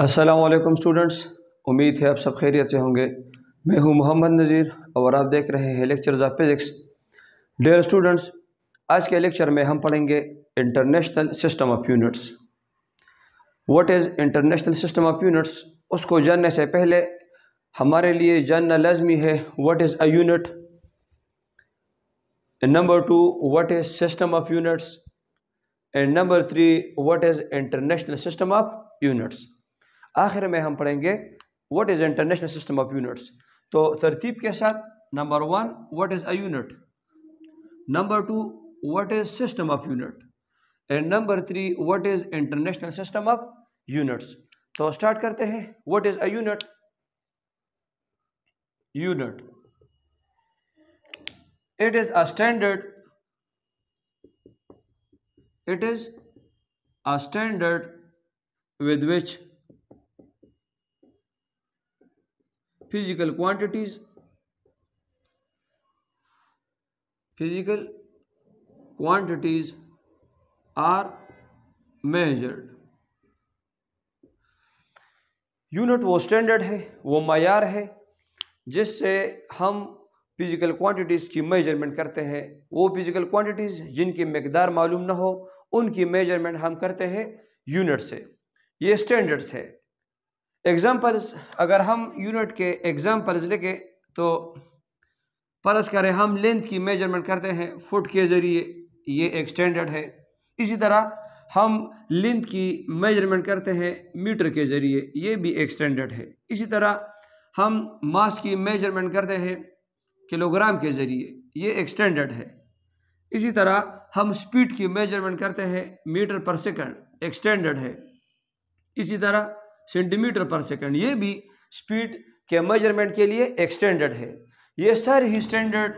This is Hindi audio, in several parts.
असलम स्टूडेंट्स उम्मीद है आप सब खैरियत से होंगे मैं हूं मोहम्मद नज़ीर और आप देख रहे हैं lecture of physics dear students आज के लेक्चर में हम पढ़ेंगे international system of units what is international system of units उसको जानने से पहले हमारे लिए जानना लाजमी है what is a unit number two what is system of units and number three what is international system of units आखिर में हम पढ़ेंगे what is international system of units तो तरतीब के साथ number one what is a unit number two what is system of unit and number three what is international system of units तो स्टार्ट करते हैं what is a unit unit is is a standard it is a standard with physical quantities physical quantities are measured unit वो स्टैंडर्ड है वो मैार है जिससे हम फिज़िकल क्वांटिटीज़ की मेजरमेंट करते हैं वो फिज़िकल क्वांटिटीज़ जिनकी मकदार मालूम ना हो उनकी मेजरमेंट हम करते हैं यूनिट से ये स्टैंडर्ड्स है एग्ज़ाम्पल्स अगर हम यूनिट के एग्ज़ाम्पल्स लेके तो परस करें हम लेंथ की मेजरमेंट करते हैं फुट के ज़रिए ये एक स्टैंडर्ड है इसी तरह हम लेंथ की मेजरमेंट करते हैं मीटर के ज़रिए ये भी एक स्टैंडर्ड है इसी तरह हम मास की मेजरमेंट करते हैं किलोग्राम के ज़रिए ये एक स्टैंडर्ड है इसी तरह हम स्पीड की मेजरमेंट करते हैं मीटर पर सेकंड एक स्टैंडर्ड है इसी तरह सेंटीमीटर पर सेकेंड ये भी स्पीड के मेजरमेंट के लिए एक स्टैंडर्ड है ये सर ही स्टैंडर्ड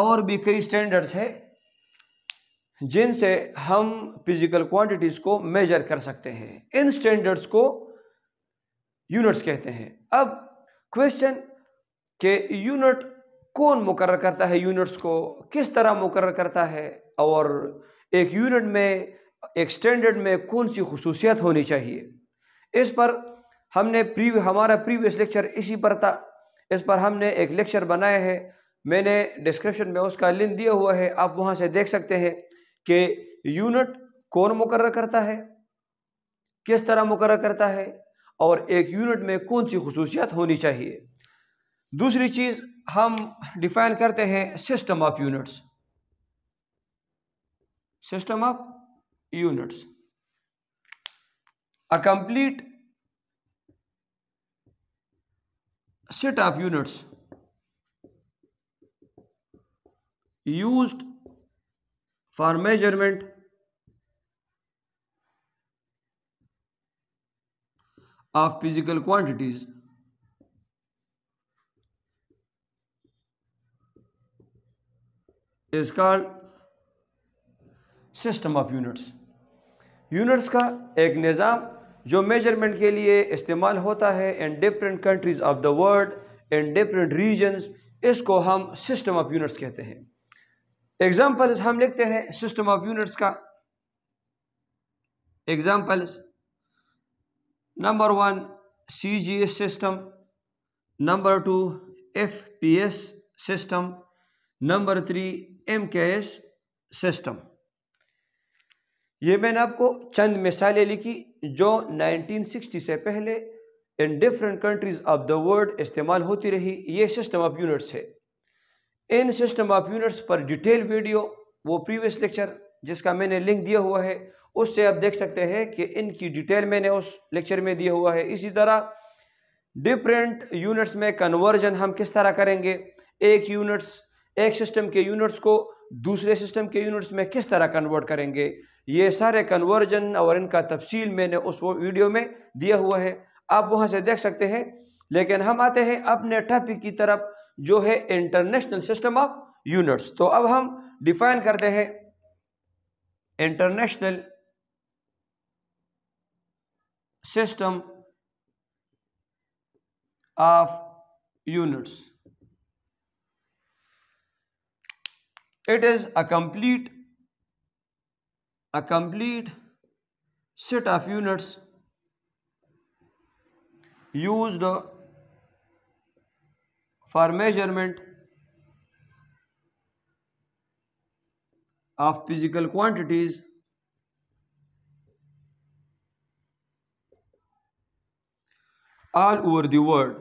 और भी कई स्टैंडर्ड्स है जिनसे हम फिजिकल क्वांटिटीज़ को मेजर कर सकते हैं इन स्टैंडर्ड्स को यूनिट्स कहते हैं अब क्वेश्चन के यूनिट कौन मुकर करता है यूनिट्स को किस तरह मुकर करता है और एक यूनिट में एक स्टैंडर्ड में कौन सी खसूसियत होनी चाहिए इस पर हमने प्रीव हमारा प्रीवियस लेक्चर इसी पर था इस पर हमने एक लेक्चर बनाया है मैंने डिस्क्रिप्शन में उसका लिंक दिया हुआ है आप वहाँ से देख सकते हैं कि यूनिट कौन मुकर करता है किस तरह मुकर करता है और एक यूनिट में कौन सी खसूसियात होनी चाहिए दूसरी चीज़ हम डिफाइन करते हैं system of units system of units a complete set of units used for measurement of physical quantities is called system of units units का एक निज़ाम जो मेजरमेंट के लिए इस्तेमाल होता है in different countries of the world in different regions इसको हम सिस्टम ऑफ यूनिट्स कहते हैं एग्जाम्पल्स हम लिखते हैं सिस्टम ऑफ यूनिट्स का examples number one C G S system number two F P S system number three M K S system ये मैंने आपको चंद मिसालें लिखी जो 1960 से पहले in different countries of the world इस्तेमाल होती रही ये सिस्टम ऑफ यूनिट्स है इन सिस्टम ऑफ यूनिट्स पर डिटेल वीडियो वो प्रीवियस लेक्चर जिसका मैंने लिंक दिया हुआ है उससे आप देख सकते हैं कि इनकी डिटेल मैंने उस लेक्चर में दिया हुआ है इसी तरह डिफरेंट यूनिट्स में कन्वर्जन हम किस तरह करेंगे एक यूनिट्स एक सिस्टम के यूनिट्स को दूसरे सिस्टम के यूनिट्स में किस तरह कन्वर्ट करेंगे ये सारे कन्वर्जन और इनका तफसील मैंने उस वो वीडियो में दिया हुआ है आप वहाँ से देख सकते हैं लेकिन हम आते हैं अपने टॉपिक की तरफ जो है इंटरनेशनल सिस्टम ऑफ यूनिट्स तो अब हम डिफाइन करते हैं international system of units it is a complete a complete set of units used for measurement of physical quantities all over the world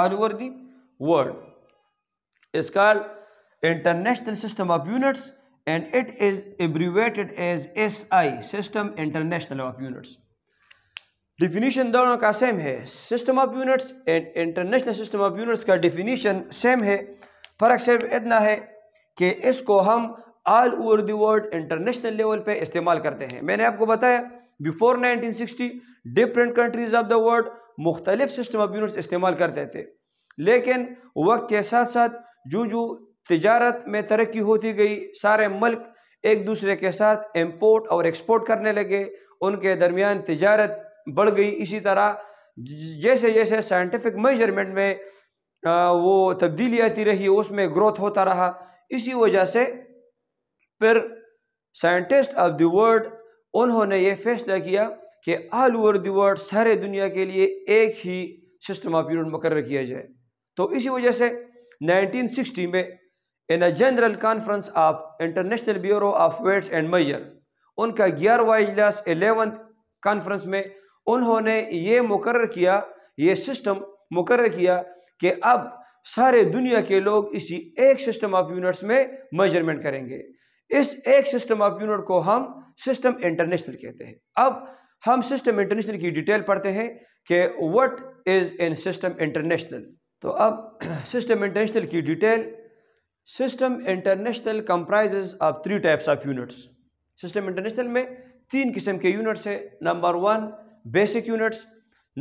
all over the word is called international system of units and it is abbreviated as SI system international of units definition दोनों का सेम है system of units and international system of units का डिफिनीशन सेम है फ़र्क सिर्फ इतना है कि इसको हम all over the world international level पे इस्तेमाल करते हैं मैंने आपको बताया before 1960 different countries of the world मुख्तलिफ सिस्टम ऑफ यूनिट्स इस्तेमाल करते थे लेकिन वक्त के साथ साथ जो जो तजारत में तरक्की होती गई सारे मुल्क एक दूसरे के साथ इम्पोर्ट और एक्सपोर्ट करने लगे उनके दरमियान तजारत बढ़ गई इसी तरह जैसे जैसे साइंटिफिक मेजरमेंट में वो तब्दीली आती रही उसमें ग्रोथ होता रहा इसी वजह से फिर साइंटिस्ट ऑफ द वर्ल्ड उन्होंने ये फैसला किया कि ऑल ओवर द वर्ल्ड सारे दुनिया के लिए एक ही सिस्टम ऑफ यूनिट मुकर किया जाए तो इसी वजह से 1960 में in a general conference of international bureau of weights and measures उनका ग्यारहवा इजलास एलेवंथ कॉन्फ्रेंस में उन्होंने ये मुकर किया ये सिस्टम मुकर किया कि अब सारे दुनिया के लोग इसी एक सिस्टम ऑफ यूनिट्स में मेजरमेंट करेंगे इस एक सिस्टम ऑफ यूनिट को हम सिस्टम इंटरनेशनल कहते हैं अब हम सिस्टम इंटरनेशनल की डिटेल पढ़ते हैं कि what is in system international तो अब सिस्टम इंटरनेशनल की detail system international comprises of three types of units system international में तीन किस्म के यूनिट्स है number one basic units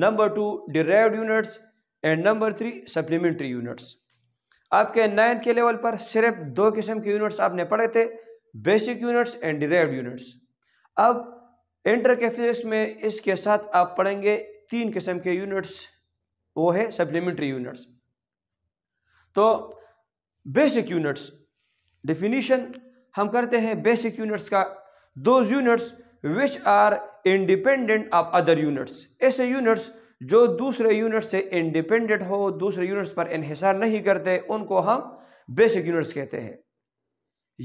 number two derive units and number three supplementary units आपके नाइन्थ के लेवल पर सिर्फ दो किस्म के यूनिट्स आपने पढ़े थे basic units and derive units अब इंटर के में इसके साथ आप पढ़ेंगे तीन किस्म के यूनिट्स वो है सप्लीमेंट्री यूनिट्स तो बेसिक यूनिट्स डिफिनीशन हम करते हैं बेसिक यूनिट्स का those units which are independent of other units ऐसे यूनिट्स जो दूसरे यूनिट से इंडिपेंडेंट हो दूसरे यूनिट्स पर इन्हिसार नहीं करते उनको हम बेसिक यूनिट्स कहते हैं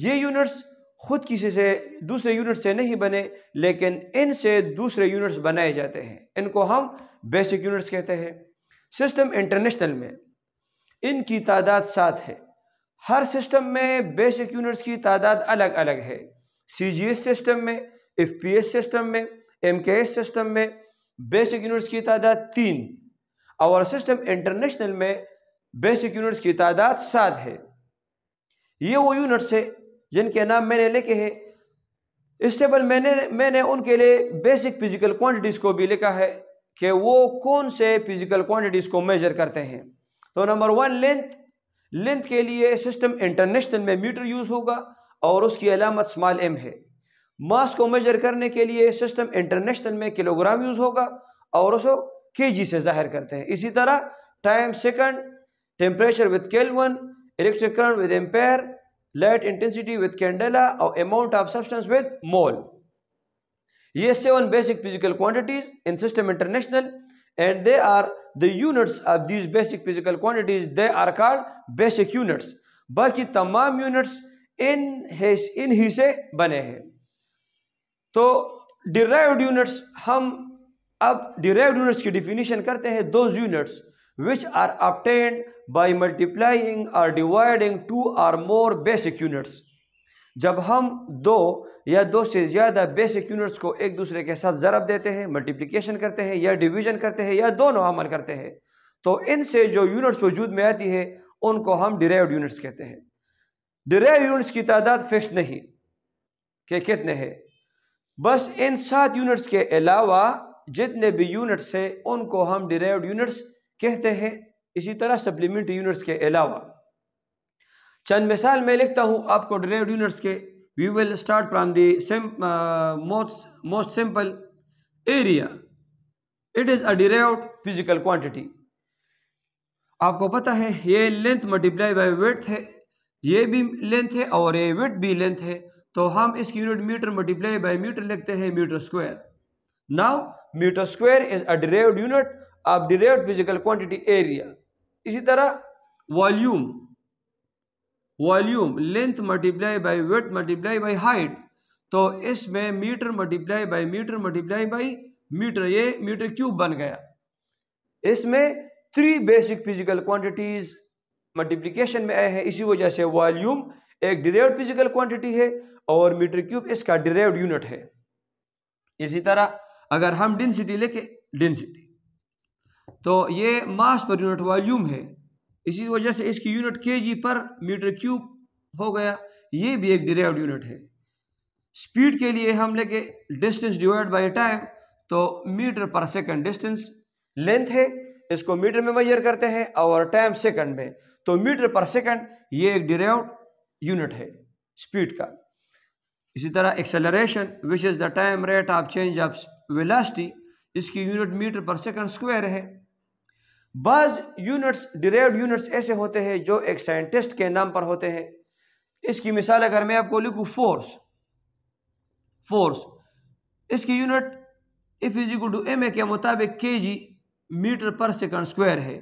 ये यूनिट्स खुद किसी से दूसरे यूनिट से नहीं बने लेकिन इनसे दूसरे यूनिट्स बनाए जाते हैं इनको हम बेसिक यूनिट्स कहते हैं सिस्टम इंटरनेशनल में इनकी तादाद सात है हर सिस्टम में बेसिक यूनिट्स की तादाद अलग अलग है सी जी एस सिस्टम में एफ पी एस सिस्टम में एम के एस सिस्टम में बेसिक यूनिट्स की तादाद तीन और सिस्टम इंटरनेशनल में बेसिक यूनिट्स की तादाद सात है ये वो यूनिट्स है जिनके नाम मैंने लिखे हैं इस टेबल मैंने मैंने उनके लिए बेसिक फिजिकल क्वांटिटीज़ को भी लिखा है कि वो कौन से फिजिकल क्वांटिटीज़ को मेजर करते हैं तो नंबर वन लेंथ लेंथ के लिए सिस्टम इंटरनेशनल में मीटर यूज़ होगा और उसकी अलामत स्मॉल एम है मास को मेजर करने के लिए सिस्टम इंटरनेशनल में किलोग्राम यूज़ होगा और उसको के जी से जाहिर करते हैं इसी तरह time second temperature with kelvin electric current with ampere light intensity with candela और amount of substance with mole ये seven basic physical quantities in system international and they are the units of these basic physical quantities they are called basic units बाकी तमाम यूनिट्स इन इन ही से बने हैं तो डिराइव्ड यूनिट्स हम अब डिराइव्ड यूनिट्स की डिफिनीशन करते हैं those units which are obtained by multiplying or dividing two or more basic units जब हम दो या दो से ज़्यादा बेसिक यूनिट्स को एक दूसरे के साथ ज़रब देते हैं मल्टीप्लिकेशन करते हैं या डिवीजन करते हैं या दोनों अमल करते हैं तो इनसे जो यूनिट्स वजूद में आती है उनको हम डिराइव यूनिट्स कहते हैं डिराइव यूनिट्स की तादाद फिक्स नहीं के कितने हैं बस इन सात यूनिट्स के अलावा जितने भी यूनिट्स हैं उनको हम डिराइव यूनिट्स कहते हैं इसी तरह सप्लीमेंट्री यूनिट्स के अलावा चंद मिसाल मैं लिखता हूँ आपको ड्राइव यूनिट्स के we will start from the most most simple area it is a derive physical quantity आपको पता है ये लेंथ मल्टीप्लाई बाय वेथ है ये भी लेंथ है और ये वेट भी लेंथ है तो हम इसकी unit metre multiply by metre लिखते हैं metre square now metre square is a derive unit of derive physical quantity area इसी तरह volume volume length multiply by width multiply by height तो इसमें metre multiply by metre multiply by metre ये मीटर क्यूब बन गया इसमें three basic physical quantities multiplication में आए हैं इसी वजह से वॉल्यूम एक डिरेव फिजिकल क्वांटिटी है और मीटर क्यूब इसका डिरेव यूनिट है इसी तरह अगर हम डेंसिटी लेके डेंसिटी तो ये मास पर यूनिट वॉल्यूम है इसी वजह से इसकी यूनिट के जी पर मीटर क्यूब हो गया ये भी एक डिराइव यूनिट है स्पीड के लिए हम लेके डिस्टेंस डिवाइड बाय टाइम तो मीटर पर सेकंड डिस्टेंस लेंथ है इसको मीटर में मेजर करते हैं और टाइम सेकंड में तो मीटर पर सेकंड ये एक डिराइव यूनिट है स्पीड का इसी तरह acceleration which is the time rate of change of velocity इसकी यूनिट मीटर पर सेकंड स्क्वायर है बाज यूनिट्स डिराइव यूनिट्स ऐसे होते हैं जो एक साइंटिस्ट के नाम पर होते हैं इसकी मिसाल अगर मैं आपको लिखूँ फोर्स फोर्स इसकी unit F is to M A के मुताबिक के जी मीटर पर सेकंड स्क्वायर है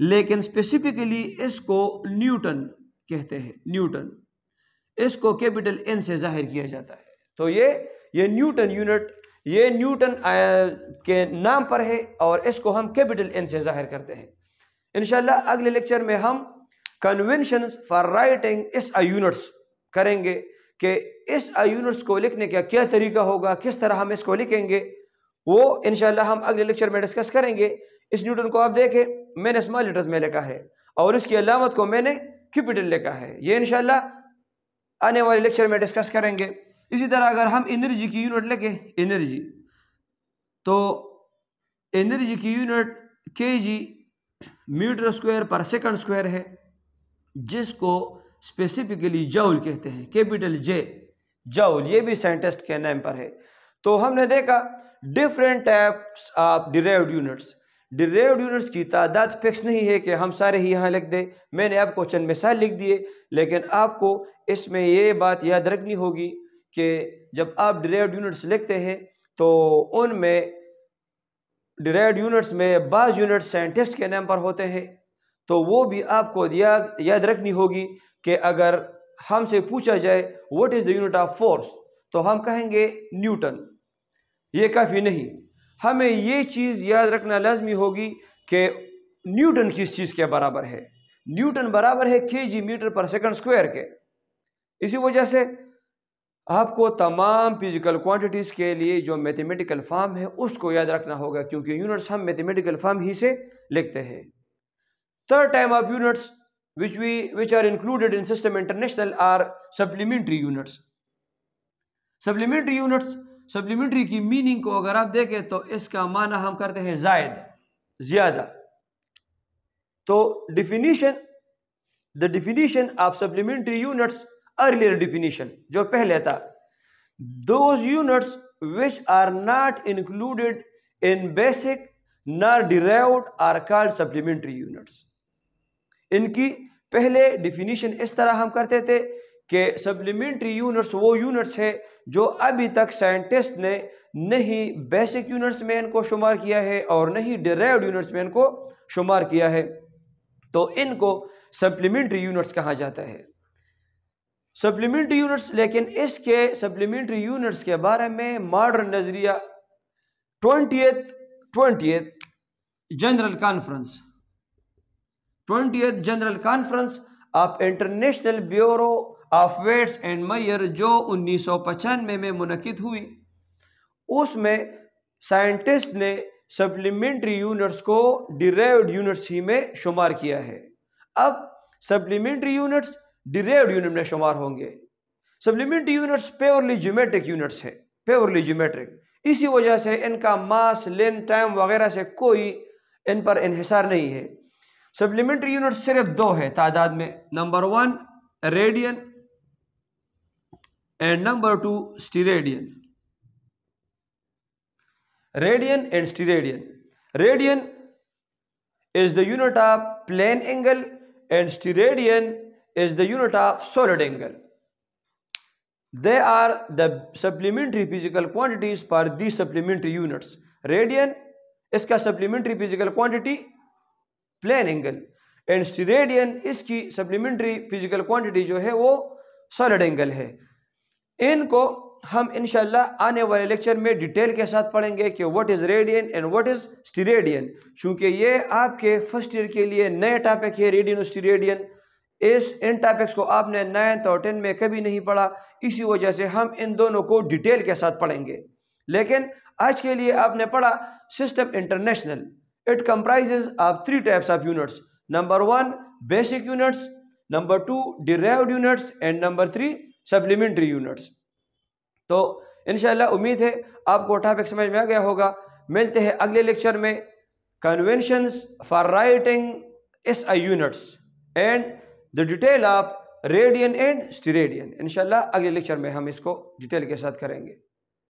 लेकिन स्पेसिफिकली इसको न्यूटन कहते हैं न्यूटन इसको कैपिटल एन से जाहिर किया जाता है तो ये ये न्यूटन यूनिट ये न्यूटन के नाम पर है और इसको हम कैपिटल एन से जाहिर करते हैं इन अगले लेक्चर में हम कन्वेंशन फॉर राइटिंग इस यूनिट्स करेंगे कि इस यूनिट्स को लिखने का क्या तरीका होगा किस तरह हम इसको लिखेंगे वो इनशाला हम अगले लेक्चर में डिस्कस करेंगे इस न्यूटन को आप देखें मैंने स्मॉल लेटर्स में लिखा है और इसकी अलामत को मैंने कैपिटल लिखा है ये इनशाला आने वाले लेक्चर में डिस्कस करेंगे इसी तरह अगर हम एनर्जी की यूनिट लेके एनर्जी तो एनर्जी की unit K G metre square पर सेकंड स्क्वायर है जिसको स्पेसिफिकली जाउल कहते हैं कैपिटल जे जाउल ये भी साइंटिस्ट के नाम पर है तो हमने देखा different types of derived units derived units की तादाद फिक्स नहीं है कि हम सारे ही यहाँ लिख दें मैंने आपको चंद मिसाल लिख दिए लेकिन आपको इसमें ये बात याद रखनी होगी कि जब आप डिरेव यूनिट्स लिखते हैं तो उनमें डिरेव यूनिट्स में बाज़ यूनिट्स साइंटिस्ट के नाम पर होते हैं तो वो भी आपको याद याद रखनी होगी कि अगर हमसे पूछा जाए what is the unit of force तो हम कहेंगे न्यूटन ये काफ़ी नहीं हमें ये चीज़ याद रखना लाजमी होगी कि न्यूटन किस चीज़ के बराबर है न्यूटन बराबर है के जी मीटर पर सेकंड स्क्वायर के इसी वजह से आपको तमाम फिजिकल क्वांटिटीज़ के लिए जो मैथमेटिकल फॉर्म है उसको याद रखना होगा क्योंकि यूनिट्स हम मैथमेटिकल फॉर्म ही से लिखते हैं third time of units which we which are included in system international are supplementary units supplementary units supplementary की मीनिंग को अगर आप देखें तो इसका माना हम करते हैं जायद ज्यादा तो definition the definition of supplementary units earlier definition जो पहले था those units which are not included in basic nor derived are called supplementary units इनकी पहले डिफिनीशन इस तरह हम करते थे कि सप्लीमेंट्री यूनिट्स वो यूनिट्स है जो अभी तक साइंटिस्ट ने नहीं बेसिक यूनिट्स में इनको शुमार किया है और नहीं डिराइव्ड यूनिट्स में इनको शुमार किया है तो इनको सप्लीमेंट्री यूनिट्स कहा जाता है सप्लीमेंट्री यूनिट्स लेकिन इसके सप्लीमेंट्री यूनिट्स के बारे में मॉडर्न नज़रिया twenty twenty general conference twenty general conference of international bureau of weights and measures जो उन्नीस सौ पचानवे में मुनद हुई उसमें साइंटिस्ट ने सप्लीमेंट्री यूनिट्स को डिराइव यूनिट्स ही में शुमार किया है अब सप्लीमेंट्री यूनिट्स डिरेव यूनिट में शुमार होंगे supplementary units purely geometric units है प्योरली ज्योमेट्रिक इसी वजह से इनका मास लेंथ टाइम वगैरह से कोई इन पर इहिसार नहीं है सप्लीमेंट्री यूनिट सिर्फ दो है तादाद में number one radian and number two steradian radian and steradian radian is the unit of plane angle and steradian is the unit of solid angle. They are the supplementary physical quantities for these supplementary units. Radian, इसका supplementary physical quantity plane angle. and steradian इसकी सप्लीमेंट्री फिजिकल क्वांटिटी जो है वो solid angle है इनको हम इनशाला आने वाले लेक्चर में डिटेल के साथ पढ़ेंगे कि what is radian and what is steradian चूँकि ये आपके फर्स्ट ईयर के लिए नए टॉपिक है रेडियन और स्टीरेडियन इस इन टॉपिक्स को आपने नाइन्थ और टेन में कभी नहीं पढ़ा इसी वजह से हम इन दोनों को डिटेल के साथ पढ़ेंगे लेकिन आज के लिए आपने पढ़ा system international it comprises of three types of units number one basic units number two derived units and number three supplementary units तो इनशाला उम्मीद है आपको टॉपिक समझ में आ गया होगा मिलते हैं अगले लेक्चर में conventions for writing S I units and the detail of radian and steradian इनशाला अगले लेक्चर में हम इसको डिटेल के साथ करेंगे